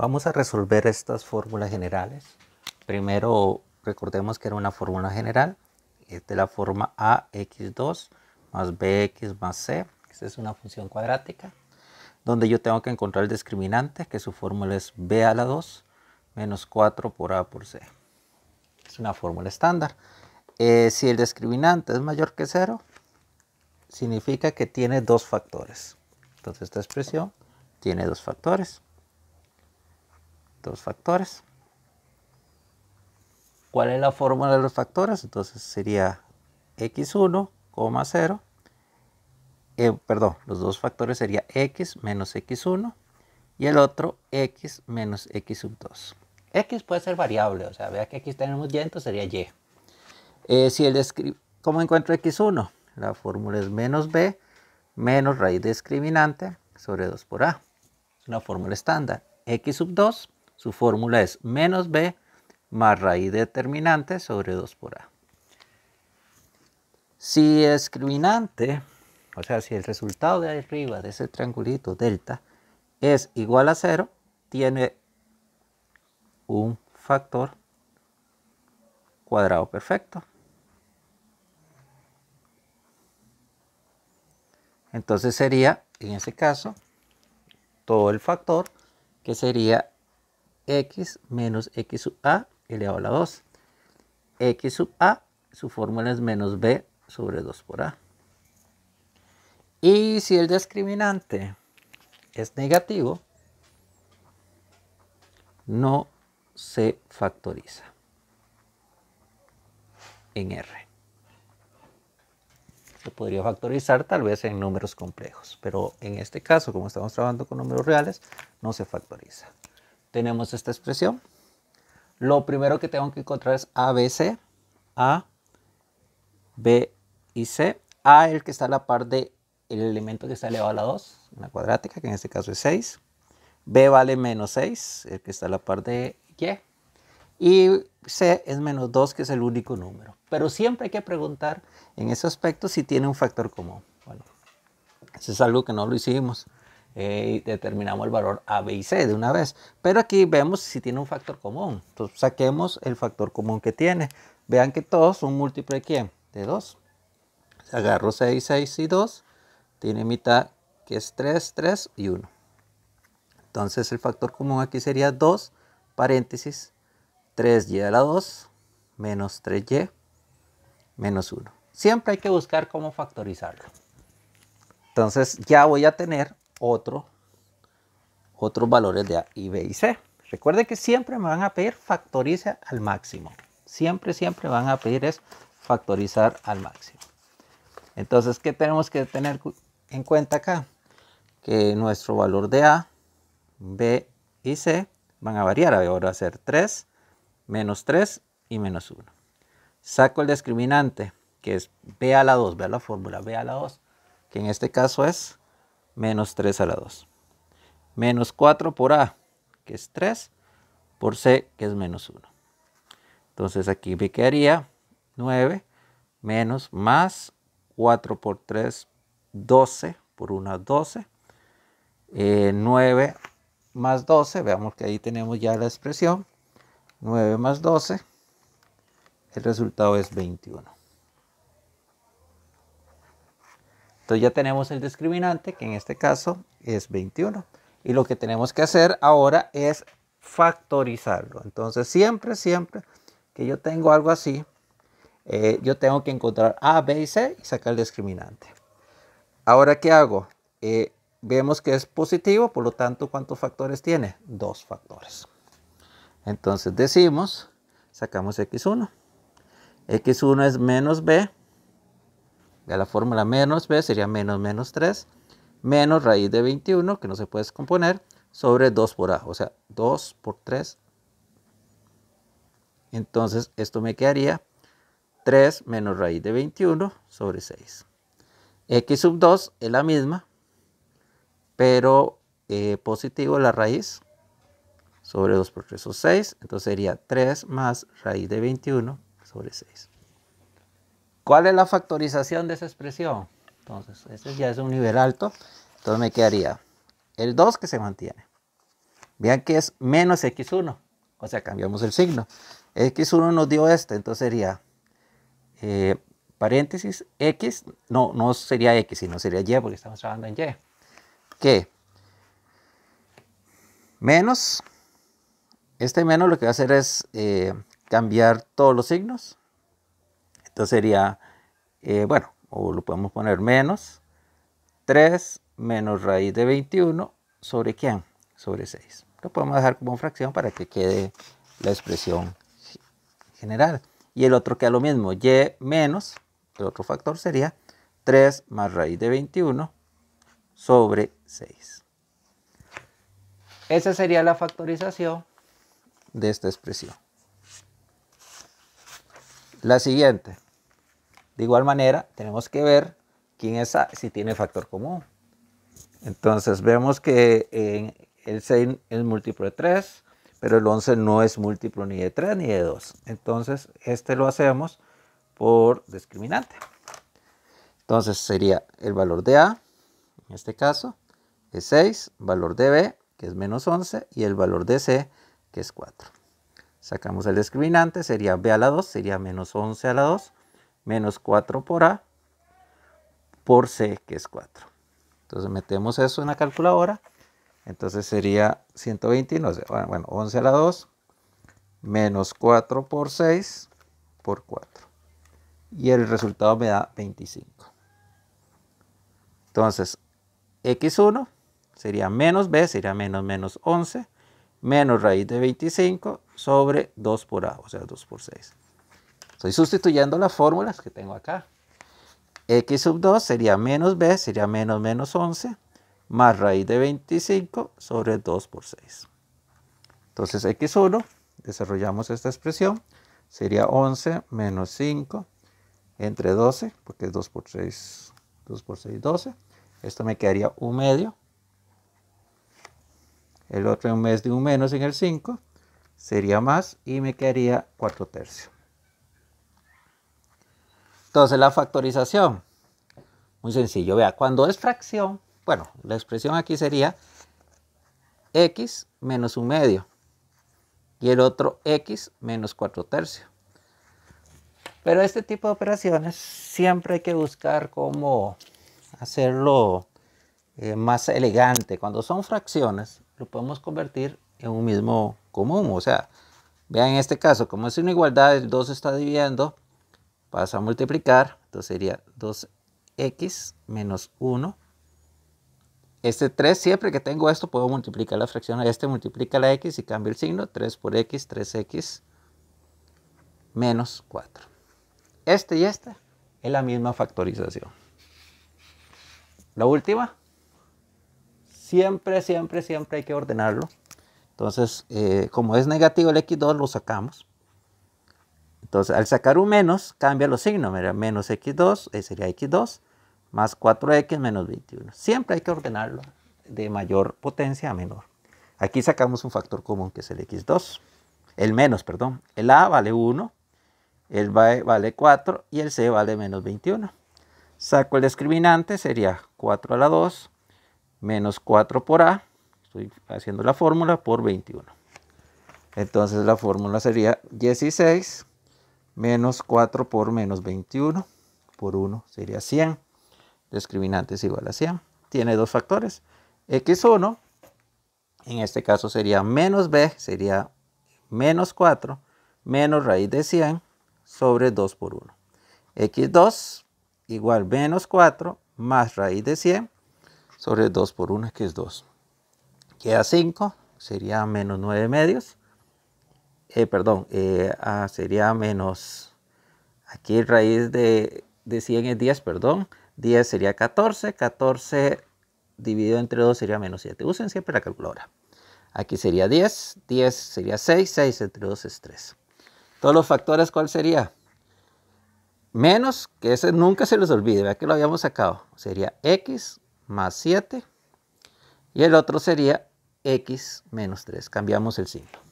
Vamos a resolver estas fórmulas generales. Primero, recordemos que era una fórmula general. Es de la forma ax2 más bx más c. Esta es una función cuadrática. Donde yo tengo que encontrar el discriminante, que su fórmula es b a la 2 menos 4 por a por c. Es una fórmula estándar. Eh, si el discriminante es mayor que 0, significa que tiene dos factores. Entonces esta expresión tiene dos factores dos factores. ¿Cuál es la fórmula de los factores? Entonces sería x1,0. Eh, perdón, los dos factores sería x menos x1 y el otro x menos x sub 2. X puede ser variable, o sea, vea que aquí tenemos y, entonces sería y. Eh, si el ¿Cómo encuentro x1? La fórmula es menos b menos raíz discriminante sobre 2 por a. Es una fórmula estándar. x sub 2 su fórmula es menos b más raíz determinante sobre 2 por a. Si es discriminante, o sea, si el resultado de arriba de ese triangulito delta es igual a 0, tiene un factor cuadrado perfecto. Entonces sería, en ese caso, todo el factor que sería x menos x sub a elevado a la 2. x sub a, su fórmula es menos b sobre 2 por a. Y si el discriminante es negativo, no se factoriza en R. Se podría factorizar tal vez en números complejos, pero en este caso, como estamos trabajando con números reales, no se factoriza tenemos esta expresión. Lo primero que tengo que encontrar es ABC, A, B y C. A el que está a la par del el elemento que está elevado a la 2, una cuadrática, que en este caso es 6. B vale menos 6, el que está a la par de Y. Y C es menos 2, que es el único número. Pero siempre hay que preguntar en ese aspecto si tiene un factor común. eso es algo que no lo hicimos. Eh, y determinamos el valor A, B y C de una vez. Pero aquí vemos si tiene un factor común. Entonces saquemos el factor común que tiene. Vean que todos son múltiples de quién? De 2. Agarro 6, 6 y 2. Tiene mitad que es 3, 3 y 1. Entonces el factor común aquí sería 2, paréntesis, 3y a la 2, menos 3y, menos 1. Siempre hay que buscar cómo factorizarlo. Entonces ya voy a tener otro, otros valores de A y B y C. Recuerde que siempre me van a pedir factorizar al máximo. Siempre, siempre van a pedir es factorizar al máximo. Entonces, ¿qué tenemos que tener en cuenta acá? Que nuestro valor de A, B y C van a variar. Ahora va a ser 3, menos 3 y menos 1. Saco el discriminante, que es B a la 2. Vea la fórmula B a la 2, que en este caso es menos 3 a la 2. Menos 4 por A, que es 3, por C, que es menos 1. Entonces aquí me quedaría 9 menos más 4 por 3, 12, por 1, 12. 9 más 12, veamos que ahí tenemos ya la expresión. 9 más 12, el resultado es 21. Entonces ya tenemos el discriminante, que en este caso es 21. Y lo que tenemos que hacer ahora es factorizarlo. Entonces siempre, siempre que yo tengo algo así, eh, yo tengo que encontrar A, B y C y sacar el discriminante. Ahora, ¿qué hago? Eh, vemos que es positivo, por lo tanto, ¿cuántos factores tiene? Dos factores. Entonces decimos, sacamos x1. x1 es menos b la fórmula menos b sería menos menos 3, menos raíz de 21, que no se puede descomponer, sobre 2 por a, o sea, 2 por 3. Entonces esto me quedaría 3 menos raíz de 21 sobre 6. x sub 2 es la misma, pero eh, positivo la raíz sobre 2 por 3 es 6, entonces sería 3 más raíz de 21 sobre 6. ¿Cuál es la factorización de esa expresión? Entonces, este ya es un nivel alto. Entonces me quedaría el 2 que se mantiene. Vean que es menos x1. O sea, cambiamos el signo. x1 nos dio este, entonces sería eh, paréntesis x. No, no sería x, sino sería y porque estamos trabajando en y. ¿Qué? menos, este menos lo que va a hacer es eh, cambiar todos los signos sería, eh, bueno, o lo podemos poner menos 3 menos raíz de 21 sobre quién? Sobre 6. Lo podemos dejar como fracción para que quede la expresión general. Y el otro queda lo mismo, y menos, el otro factor sería 3 más raíz de 21 sobre 6. Esa sería la factorización de esta expresión. La siguiente. De igual manera, tenemos que ver quién es A, si tiene factor común. Entonces vemos que en el 6 es múltiplo de 3, pero el 11 no es múltiplo ni de 3 ni de 2. Entonces este lo hacemos por discriminante. Entonces sería el valor de A, en este caso, es 6, valor de B, que es menos 11, y el valor de C, que es 4. Sacamos el discriminante, sería B a la 2, sería menos 11 a la 2, menos 4 por A por C, que es 4. Entonces metemos eso en la calculadora. Entonces sería 120, bueno, 11 a la 2, menos 4 por 6 por 4. Y el resultado me da 25. Entonces, x1 sería menos b, sería menos menos 11, menos raíz de 25 sobre 2 por a, o sea, 2 por 6. Estoy sustituyendo las fórmulas que tengo acá. X sub 2 sería menos B, sería menos menos 11, más raíz de 25 sobre 2 por 6. Entonces X1, desarrollamos esta expresión, sería 11 menos 5 entre 12, porque es 2 por 6, 2 por 6, 12. Esto me quedaría 1 medio. El otro un mes de un menos en el 5 sería más y me quedaría 4 tercios. Entonces la factorización, muy sencillo, vea, cuando es fracción, bueno, la expresión aquí sería x menos un medio y el otro x menos 4 tercios. Pero este tipo de operaciones siempre hay que buscar cómo hacerlo eh, más elegante. Cuando son fracciones, lo podemos convertir en un mismo común. O sea, vean en este caso, como es una igualdad, el 2 está dividiendo paso a multiplicar, entonces sería 2x menos 1. Este 3, siempre que tengo esto, puedo multiplicar la fracción este, multiplica la x y cambia el signo, 3 por x, 3x menos 4. Este y este es la misma factorización. La última, siempre, siempre, siempre hay que ordenarlo. Entonces, eh, como es negativo el x2, lo sacamos. Entonces, al sacar un menos, cambia los signos. Mira, menos x2 eh, sería x2 más 4x menos 21. Siempre hay que ordenarlo de mayor potencia a menor. Aquí sacamos un factor común que es el x2. El menos, perdón. El a vale 1, el b vale 4 y el c vale menos 21. Saco el discriminante, sería 4 a la 2 menos 4 por a. Estoy haciendo la fórmula por 21. Entonces la fórmula sería 16 menos 4 por menos 21 por 1 sería 100. Discriminante es igual a 100. Tiene dos factores. X1, en este caso sería menos B, sería menos 4, menos raíz de 100 sobre 2 por 1. X2 igual menos 4 más raíz de 100 sobre 2 por 1, que es 2. Queda 5, sería menos 9 medios eh, perdón, eh, ah, sería menos, aquí raíz de, 100 es 10, perdón, 10 sería 14, 14 dividido entre 2 sería menos 7. Usen siempre la calculadora. Aquí sería 10, 10 sería 6, 6 entre 2 es 3. Todos los factores, ¿cuál sería? Menos, que ese nunca se les olvide, vea que lo habíamos sacado. Sería x más 7 y el otro sería x menos 3. Cambiamos el signo.